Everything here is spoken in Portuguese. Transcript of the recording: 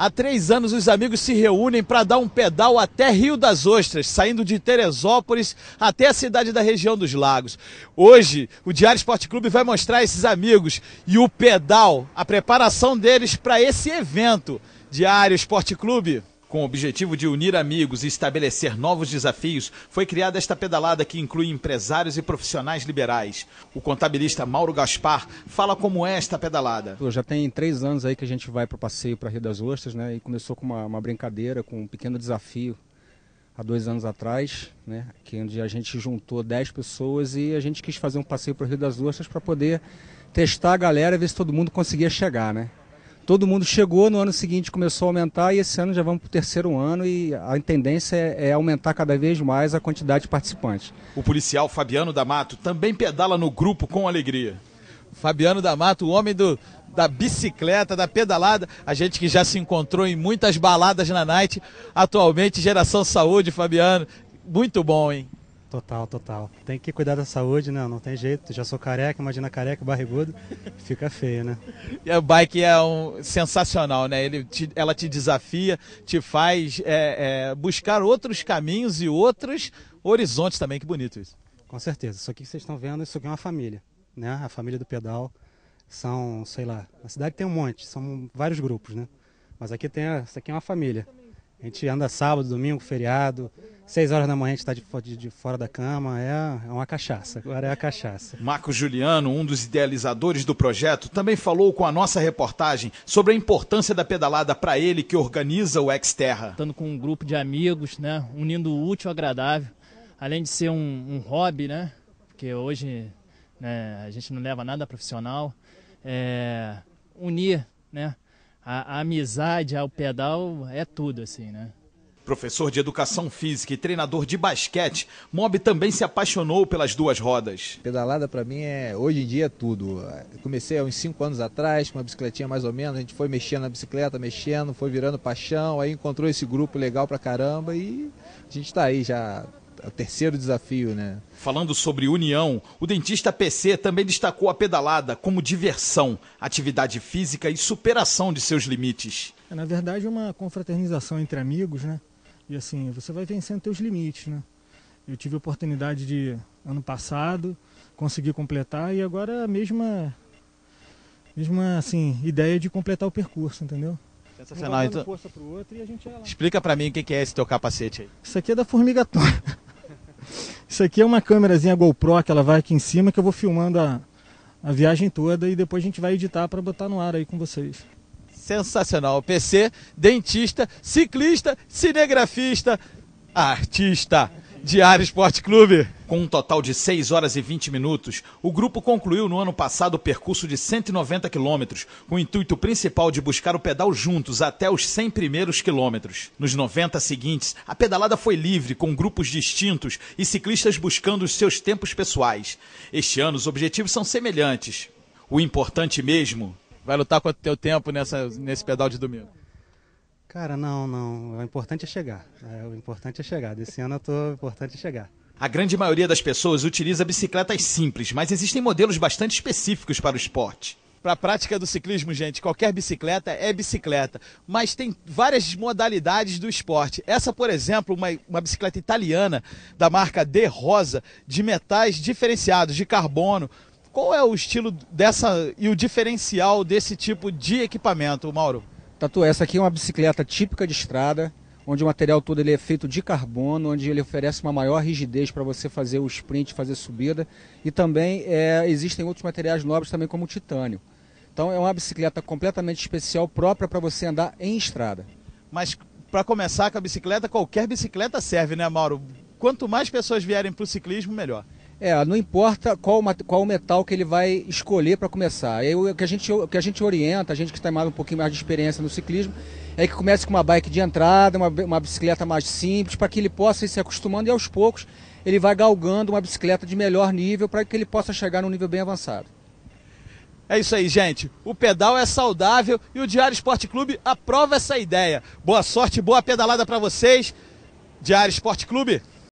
Há três anos, os amigos se reúnem para dar um pedal até Rio das Ostras, saindo de Teresópolis até a cidade da região dos Lagos. Hoje, o Diário Esporte Clube vai mostrar esses amigos e o pedal, a preparação deles para esse evento. Diário Esporte Clube. Com o objetivo de unir amigos e estabelecer novos desafios, foi criada esta pedalada que inclui empresários e profissionais liberais. O contabilista Mauro Gaspar fala como é esta pedalada. Já tem três anos aí que a gente vai para o passeio para Rio das Ostras, né? E começou com uma, uma, brincadeira, com um pequeno desafio há dois anos atrás, né? Que onde a gente juntou dez pessoas e a gente quis fazer um passeio para Rio das Ostras para poder testar a galera e ver se todo mundo conseguia chegar, né? todo mundo chegou, no ano seguinte começou a aumentar e esse ano já vamos para o terceiro ano e a tendência é, é aumentar cada vez mais a quantidade de participantes. O policial Fabiano D'Amato também pedala no grupo com alegria. Fabiano D'Amato, o homem do, da bicicleta, da pedalada, a gente que já se encontrou em muitas baladas na night, atualmente Geração Saúde, Fabiano, muito bom, hein? Total, total. Tem que cuidar da saúde, né? Não tem jeito. Já sou careca, imagina careca, barrigudo, fica feio, né? E a bike é um sensacional, né? Ele te, ela te desafia, te faz é, é, buscar outros caminhos e outros horizontes também. Que bonito isso. Com certeza. Isso aqui que vocês estão vendo, isso aqui é uma família, né? A família do pedal são, sei lá, na cidade tem um monte, são vários grupos, né? Mas aqui tem, isso aqui é uma família. A gente anda sábado, domingo, feriado. Seis horas da manhã a gente está de, de, de, fora da cama, é, é uma cachaça, agora é a cachaça. Marco Juliano, um dos idealizadores do projeto, também falou com a nossa reportagem sobre a importância da pedalada para ele que organiza o Exterra. Estando com um grupo de amigos, né, unindo o útil ao agradável, além de ser um, um hobby, né, porque hoje né, a gente não leva nada profissional, é, unir, né, a, a amizade ao pedal é tudo, assim, né? Professor de educação física e treinador de basquete, Mob também se apaixonou pelas duas rodas. Pedalada para mim é hoje em dia é tudo. Eu comecei há uns 5 anos atrás com uma bicicletinha mais ou menos, a gente foi mexendo na bicicleta, mexendo, foi virando paixão, aí encontrou esse grupo legal pra caramba e a gente tá aí já é o terceiro desafio, né? Falando sobre união, o dentista PC também destacou a pedalada como diversão, atividade física e superação de seus limites. É, na verdade, é uma confraternização entre amigos, né? E assim, você vai vencendo seus limites, né? Eu tive a oportunidade de, ano passado, conseguir completar e agora é a mesma, mesma assim, ideia de completar o percurso, entendeu? Sensacional. Um então, força pro outro e a gente é lá. Explica para mim o que é esse teu capacete aí. Isso aqui é da formigatona. Isso aqui é uma câmerazinha GoPro que ela vai aqui em cima que eu vou filmando a, a viagem toda e depois a gente vai editar para botar no ar aí com vocês. Sensacional, PC, dentista, ciclista, cinegrafista, artista. Diário Esporte Clube. Com um total de 6 horas e 20 minutos, o grupo concluiu no ano passado o percurso de 190 quilômetros, com o intuito principal de buscar o pedal juntos até os 100 primeiros quilômetros. Nos 90 seguintes, a pedalada foi livre, com grupos distintos e ciclistas buscando os seus tempos pessoais. Este ano, os objetivos são semelhantes. O importante mesmo. Vai lutar quanto teu tempo nessa, nesse pedal de domingo? Cara, não, não. O importante é chegar. É, o importante é chegar. Desse ano eu tô. O importante é chegar. A grande maioria das pessoas utiliza bicicletas simples, mas existem modelos bastante específicos para o esporte. Para a prática do ciclismo, gente, qualquer bicicleta é bicicleta, mas tem várias modalidades do esporte. Essa, por exemplo, uma, uma bicicleta italiana da marca De Rosa, de metais diferenciados, de carbono. Qual é o estilo dessa e o diferencial desse tipo de equipamento, Mauro? Tatu, essa aqui é uma bicicleta típica de estrada, onde o material todo ele é feito de carbono, onde ele oferece uma maior rigidez para você fazer o sprint, fazer subida. E também é, existem outros materiais nobres também, como o titânio. Então é uma bicicleta completamente especial, própria para você andar em estrada. Mas para começar com a bicicleta, qualquer bicicleta serve, né, Mauro? Quanto mais pessoas vierem para o ciclismo, melhor. É, não importa qual, qual metal que ele vai escolher para começar. aí, o, que a gente, o que a gente orienta, a gente que está mais um pouquinho mais de experiência no ciclismo, é que comece com uma bike de entrada, uma, uma bicicleta mais simples, para que ele possa ir se acostumando e aos poucos ele vai galgando uma bicicleta de melhor nível para que ele possa chegar num nível bem avançado. É isso aí, gente. O pedal é saudável e o Diário Esporte Clube aprova essa ideia. Boa sorte, boa pedalada para vocês. Diário Esporte Clube.